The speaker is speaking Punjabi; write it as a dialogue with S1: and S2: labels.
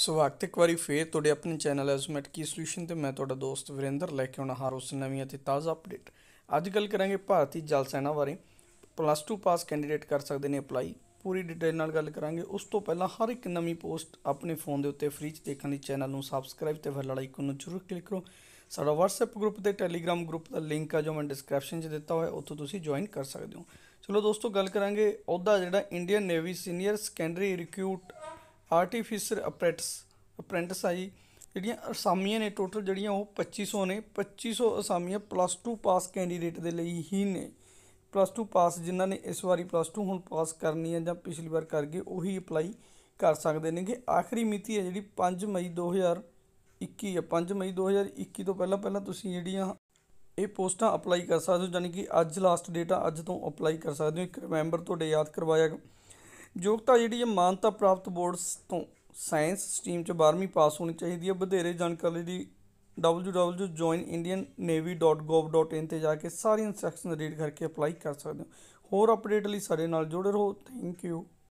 S1: ਸਵਾਗਤ ਹੈ ਇੱਕ ਵਾਰੀ ਫੇਰ ਤੁਹਾਡੇ ਆਪਣੇ ਚੈਨਲ ਐਜ਼ਮੈਟ ਕੀ ਸੋਲੂਸ਼ਨ ਤੇ ਮੈਂ ਤੁਹਾਡਾ ਦੋਸਤ ਵਿਰਿੰਦਰ ਲੈ ਕੇ ਆਉਣਾ ਹਰ ਉਸ ਨਵੀਂ ਅਤੇ ਤਾਜ਼ਾ ਅਪਡੇਟ ਅੱਜ ਗੱਲ ਕਰਾਂਗੇ ਭਾਰਤੀ ਜਲ ਸੈਨਾ ਬਾਰੇ ਪਲੱਸ 2 ਪਾਸ ਕੈਂਡੀਡੇਟ ਕਰ ਸਕਦੇ ਨੇ ਅਪਲਾਈ ਪੂਰੀ ਡਿਟੇਲ ਨਾਲ ਗੱਲ ਕਰਾਂਗੇ ਉਸ ਤੋਂ ਪਹਿਲਾਂ ਹਰ ਇੱਕ ਨਵੀਂ ਪੋਸਟ ਆਪਣੇ ਫੋਨ ਦੇ ਉੱਤੇ ਫ੍ਰੀ ਚ ਦੇਖਣ ਲਈ ਚੈਨਲ ਨੂੰ ਸਬਸਕ੍ਰਾਈਬ ਤੇ ਫਿਰ ਆਈਕਨ ਨੂੰ ਜ਼ਰੂਰ ਕਲਿੱਕ ਕਰੋ ਸਾਡਾ WhatsApp ਗਰੁੱਪ ਤੇ Telegram ਗਰੁੱਪ ਦਾ ਲਿੰਕ ਆ ਜੋ ਮੈਂ ਡਿਸਕ੍ਰਿਪਸ਼ਨ 'ਚ ਦਿੱਤਾ ਹੋਇਆ ਉੱਥੋਂ ਤੁਸੀਂ ਜੁਆਇਨ ਕਰ ਸਕਦੇ ਹੋ ਚਲੋ ਦੋਸਤੋ ਗੱਲ ਕਰਾਂਗੇ ਅਹੁਦਾ ਜਿਹੜਾ Indian Navy senior secondary recruit artificer apprentice apprentice ਆ ਜੀ ਜਿਹੜੀਆਂ ਅਸਾਮੀਆਂ ਨੇ ਟੋਟਲ ਜਿਹੜੀਆਂ ਉਹ 2500 ਨੇ 2500 ਅਸਾਮੀਆਂ ਪਲੱਸ 2 ਪਾਸ ਕੈਂਡੀਡੇਟ ਦੇ ਲਈ ਹੀ ਨੇ ਪਲੱਸ 2 ਪਾਸ ਜਿਨ੍ਹਾਂ ਨੇ ਇਸ ਵਾਰੀ ਪਲੱਸ 2 ਹੁਣ ਪਾਸ ਕਰਨੀ ਹੈ ਜਾਂ ਪਿਛਲੀ ਵਾਰ ਕਰ ਗਏ ਉਹੀ ਅਪਲਾਈ ਕਰ ਸਕਦੇ ਨੇ ਕਿ ਆਖਰੀ ਮਿਤੀ ਹੈ ਜਿਹੜੀ 5 ਮਈ 2021 ਹੈ 5 ਮਈ 2021 ਤੋਂ ਪਹਿਲਾਂ ਪਹਿਲਾਂ ਤੁਸੀਂ ਜਿਹੜੀਆਂ ਇਹ ਪੋਸਟਾਂ ਅਪਲਾਈ ਕਰ ਸਕਦੇ ਹੋ ਯਾਨੀ ਕਿ ਅੱਜ ਲਾਸਟ ਡੇਟ ਆ ਅੱਜ ਤੋਂ ਅਪਲਾਈ ਕਰ ਸਕਦੇ ਹੋ ਇੱਕ ਰਿਮੈਂਬਰ ਤੁਹਾਡੇ ਯਾਦ ਕਰਵਾਇਆ ਯੋਗਤਾ ਜਿਹੜੀ ਹੈ ਮਾਨਤਾ ਪ੍ਰਾਪਤ ਬੋਰਡਸ ਤੋਂ ਸਾਇੰਸ ਸਟਰੀਮ ਚ 12ਵੀਂ ਪਾਸ ਹੋਣੀ ਚਾਹੀਦੀ ਹੈ ਬਧੇਰੇ ਜਾਣਕਾਰੀ ਲਈ www.joinindiannavy.gov.in ਤੇ ਜਾ ਕੇ ਸਾਰੀ ਇਨਸਟਰਕਸ਼ਨ ਰੀਡ ਕਰਕੇ ਅਪਲਾਈ ਕਰ ਸਕਦੇ ਹੋ ਹੋਰ ਅਪਡੇਟ ਲਈ ਸਾਡੇ ਨਾਲ ਜੁੜੇ ਰਹੋ ਥੈਂਕ ਯੂ